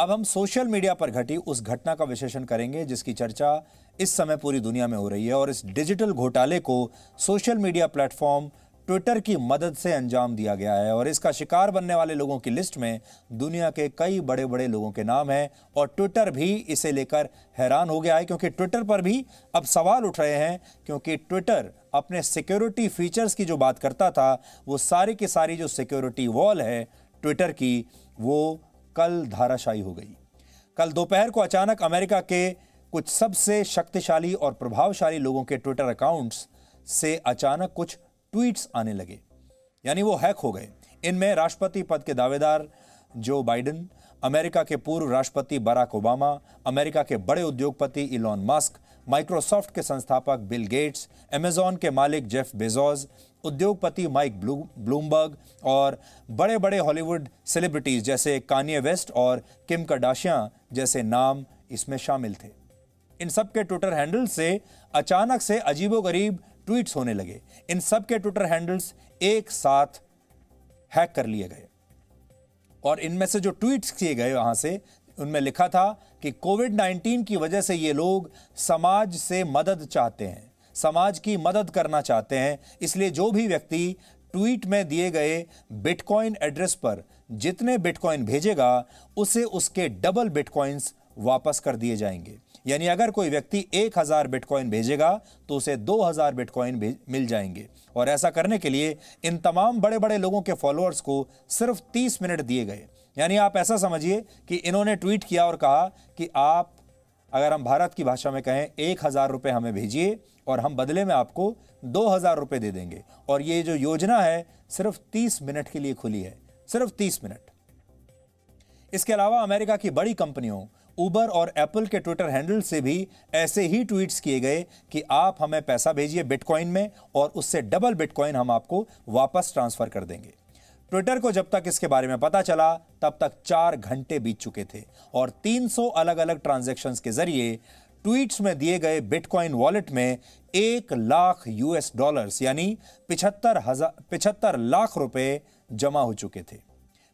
अब हम social media पर घटी उस घटना का विश्लेषण करेंगे जिसकी चर्चा इस समय पूरी दुनिया में हो रही है और इस डिजिटल घोटाले को सोशल मीडिया प्लेटफॉर्म ट्विटर की मदद से अंजाम दिया गया है और इसका शिकार बनने वाले लोगों की लिस्ट में दुनिया के कई बड़े बड़े लोगों के नाम हैं और ट्विटर भी इसे लेकर हैरान हो गया है क्योंकि ट्विटर पर भी अब सवाल उठ रहे हैं क्योंकि ट्विटर अपने सिक्योरिटी फीचर्स की जो बात करता था वो सारी की सारी जो सिक्योरिटी वॉल है ट्विटर की वो कल धाराशायी हो गई कल दोपहर को अचानक अमेरिका के कुछ सबसे शक्तिशाली और प्रभावशाली लोगों के ट्विटर अकाउंट्स से अचानक कुछ ट्वीट्स आने लगे यानी वो हैक हो गए इनमें राष्ट्रपति पद के दावेदार जो बाइडन अमेरिका के पूर्व राष्ट्रपति बराक ओबामा अमेरिका के बड़े उद्योगपति इलॉन मस्क माइक्रोसॉफ्ट के संस्थापक बिल गेट्स अमेजॉन के मालिक जेफ बेजोज उद्योगपति माइक ब्लू ब्लूमबर्ग और बड़े बड़े हॉलीवुड सेलिब्रिटीज़ जैसे कानिय वेस्ट और किम कडाशिया जैसे नाम इसमें शामिल थे इन सब के ट्विटर हैंडल से अचानक से अजीबोगरीब ट्वीट्स होने लगे इन सब के ट्विटर हैंडल्स एक साथ हैक कर लिए गए और इनमें से जो ट्वीट्स किए गए वहाँ से उनमें लिखा था कि कोविड 19 की वजह से ये लोग समाज से मदद चाहते हैं समाज की मदद करना चाहते हैं इसलिए जो भी व्यक्ति ट्वीट में दिए गए बिटकॉइन एड्रेस पर जितने बिटकॉइन भेजेगा उसे उसके डबल बिटकॉइंस वापस कर दिए जाएंगे यानी अगर कोई व्यक्ति एक हज़ार बिटकॉइन भेजेगा तो उसे दो हज़ार बिटकॉइन मिल जाएंगे और ऐसा करने के लिए इन तमाम बड़े बड़े लोगों के फॉलोअर्स को सिर्फ तीस मिनट दिए गए यानी आप ऐसा समझिए कि इन्होंने ट्वीट किया और कहा कि आप अगर हम भारत की भाषा में कहें एक हज़ार रुपये हमें भेजिए और हम बदले में आपको दो हज़ार रुपये दे देंगे और ये जो योजना है सिर्फ तीस मिनट के लिए खुली है सिर्फ तीस मिनट इसके अलावा अमेरिका की बड़ी कंपनियों उबर और एप्पल के ट्विटर हैंडल से भी ऐसे ही ट्वीट्स किए गए कि आप हमें पैसा भेजिए बिटकॉइन में और उससे डबल बिटकॉइन हम आपको वापस ट्रांसफर कर देंगे ट्विटर को जब तक इसके बारे में पता चला तब तक चार घंटे बीत चुके थे और 300 अलग अलग ट्रांजेक्शन के जरिए ट्वीट्स में दिए गए बिटकॉइन वॉलेट में एक लाख यूएस डॉलर्स यानी पिछहत्तर हजार पिछहत्तर लाख रुपए जमा हो चुके थे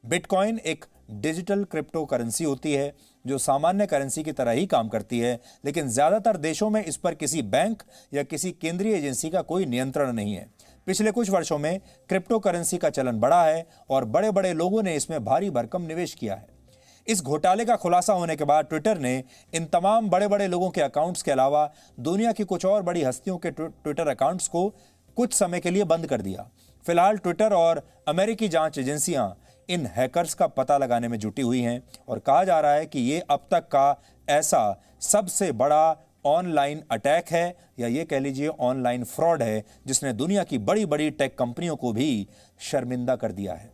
बिटकॉइन एक डिजिटल क्रिप्टो करेंसी होती है जो सामान्य करेंसी की तरह ही काम करती है लेकिन ज़्यादातर देशों में इस पर किसी बैंक या किसी केंद्रीय एजेंसी का कोई नियंत्रण नहीं है पिछले कुछ वर्षों में क्रिप्टो करेंसी का चलन बढ़ा है और बड़े बड़े लोगों ने इसमें भारी भरकम निवेश किया है इस घोटाले का खुलासा होने के बाद ट्विटर ने इन तमाम बड़े बड़े लोगों के अकाउंट्स के अलावा दुनिया की कुछ और बड़ी हस्तियों के ट्विटर अकाउंट्स को कुछ समय के लिए बंद कर दिया फिलहाल ट्विटर और अमेरिकी जांच एजेंसियां इन हैकर्स का पता लगाने में जुटी हुई हैं और कहा जा रहा है कि ये अब तक का ऐसा सबसे बड़ा ऑनलाइन अटैक है या ये कह लीजिए ऑनलाइन फ्रॉड है जिसने दुनिया की बड़ी बड़ी टेक कंपनियों को भी शर्मिंदा कर दिया है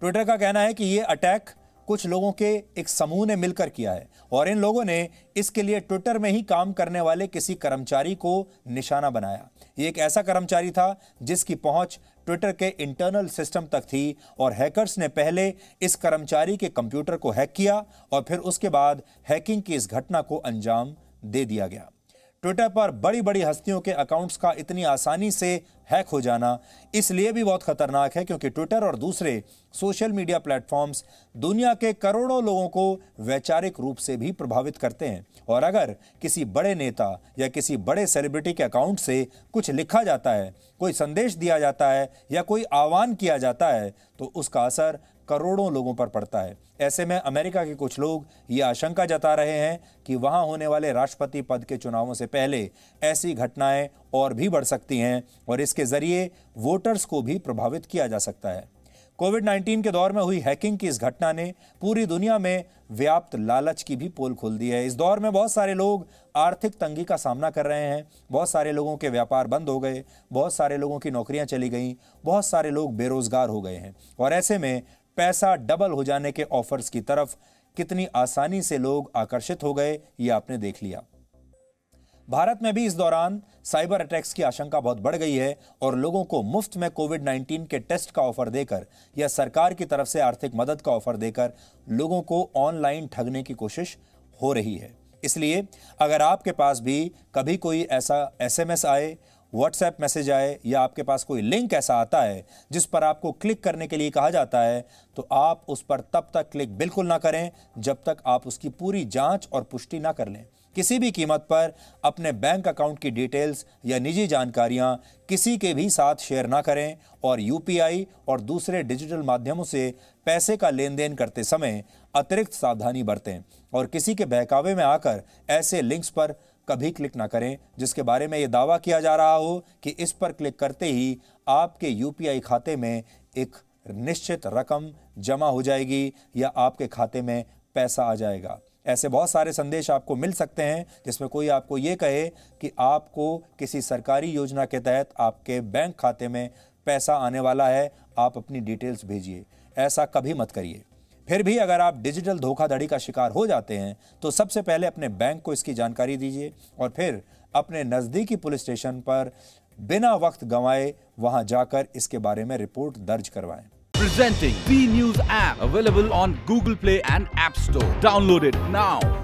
ट्विटर का कहना है कि ये अटैक कुछ लोगों के एक समूह ने मिलकर किया है और इन लोगों ने इसके लिए ट्विटर में ही काम करने वाले किसी कर्मचारी को निशाना बनाया ये एक ऐसा कर्मचारी था जिसकी पहुंच ट्विटर के इंटरनल सिस्टम तक थी और हैकर्स ने पहले इस कर्मचारी के कंप्यूटर को हैक किया और फिर उसके बाद हैकिंग की इस घटना को अंजाम दे दिया गया ट्विटर पर बड़ी बड़ी हस्तियों के अकाउंट्स का इतनी आसानी से हैक हो जाना इसलिए भी बहुत खतरनाक है क्योंकि ट्विटर और दूसरे सोशल मीडिया प्लेटफॉर्म्स दुनिया के करोड़ों लोगों को वैचारिक रूप से भी प्रभावित करते हैं और अगर किसी बड़े नेता या किसी बड़े सेलिब्रिटी के अकाउंट से कुछ लिखा जाता है कोई संदेश दिया जाता है या कोई आह्वान किया जाता है तो उसका असर करोड़ों लोगों पर पड़ता है ऐसे में अमेरिका के कुछ लोग ये आशंका जता रहे हैं कि वहां होने वाले राष्ट्रपति पद के चुनावों से पहले ऐसी घटनाएं और भी बढ़ सकती हैं और इसके जरिए वोटर्स को भी प्रभावित किया जा सकता है कोविड 19 के दौर में हुई हैकिंग की इस घटना ने पूरी दुनिया में व्याप्त लालच की भी पोल खोल दी है इस दौर में बहुत सारे लोग आर्थिक तंगी का सामना कर रहे हैं बहुत सारे लोगों के व्यापार बंद हो गए बहुत सारे लोगों की नौकरियां चली गईं बहुत सारे लोग बेरोजगार हो गए हैं और ऐसे में पैसा डबल हो जाने के ऑफर्स की तरफ कितनी आसानी से लोग आकर्षित हो गए ये आपने देख लिया भारत में भी इस दौरान साइबर अटैक्स की आशंका बहुत बढ़ गई है और लोगों को मुफ्त में कोविड 19 के टेस्ट का ऑफर देकर या सरकार की तरफ से आर्थिक मदद का ऑफर देकर लोगों को ऑनलाइन ठगने की कोशिश हो रही है इसलिए अगर आपके पास भी कभी कोई ऐसा एसएमएस आए व्हाट्सएप मैसेज आए या आपके पास कोई लिंक ऐसा आता है जिस पर आपको क्लिक करने के लिए कहा जाता है तो आप उस पर तब तक क्लिक बिल्कुल ना करें जब तक आप उसकी पूरी जांच और पुष्टि ना कर लें किसी भी कीमत पर अपने बैंक अकाउंट की डिटेल्स या निजी जानकारियां किसी के भी साथ शेयर ना करें और यू और दूसरे डिजिटल माध्यमों से पैसे का लेन देन करते समय अतिरिक्त सावधानी बरतें और किसी के बहकावे में आकर ऐसे लिंक्स पर कभी क्लिक ना करें जिसके बारे में ये दावा किया जा रहा हो कि इस पर क्लिक करते ही आपके यू खाते में एक निश्चित रकम जमा हो जाएगी या आपके खाते में पैसा आ जाएगा ऐसे बहुत सारे संदेश आपको मिल सकते हैं जिसमें कोई आपको ये कहे कि आपको किसी सरकारी योजना के तहत आपके बैंक खाते में पैसा आने वाला है आप अपनी डिटेल्स भेजिए ऐसा कभी मत करिए फिर भी अगर आप डिजिटल धोखाधड़ी का शिकार हो जाते हैं तो सबसे पहले अपने बैंक को इसकी जानकारी दीजिए और फिर अपने नज़दीकी पुलिस स्टेशन पर बिना वक्त गंवाए वहां जाकर इसके बारे में रिपोर्ट दर्ज करवाएं। Presenting B News app available on Google Play and App Store. Download it now.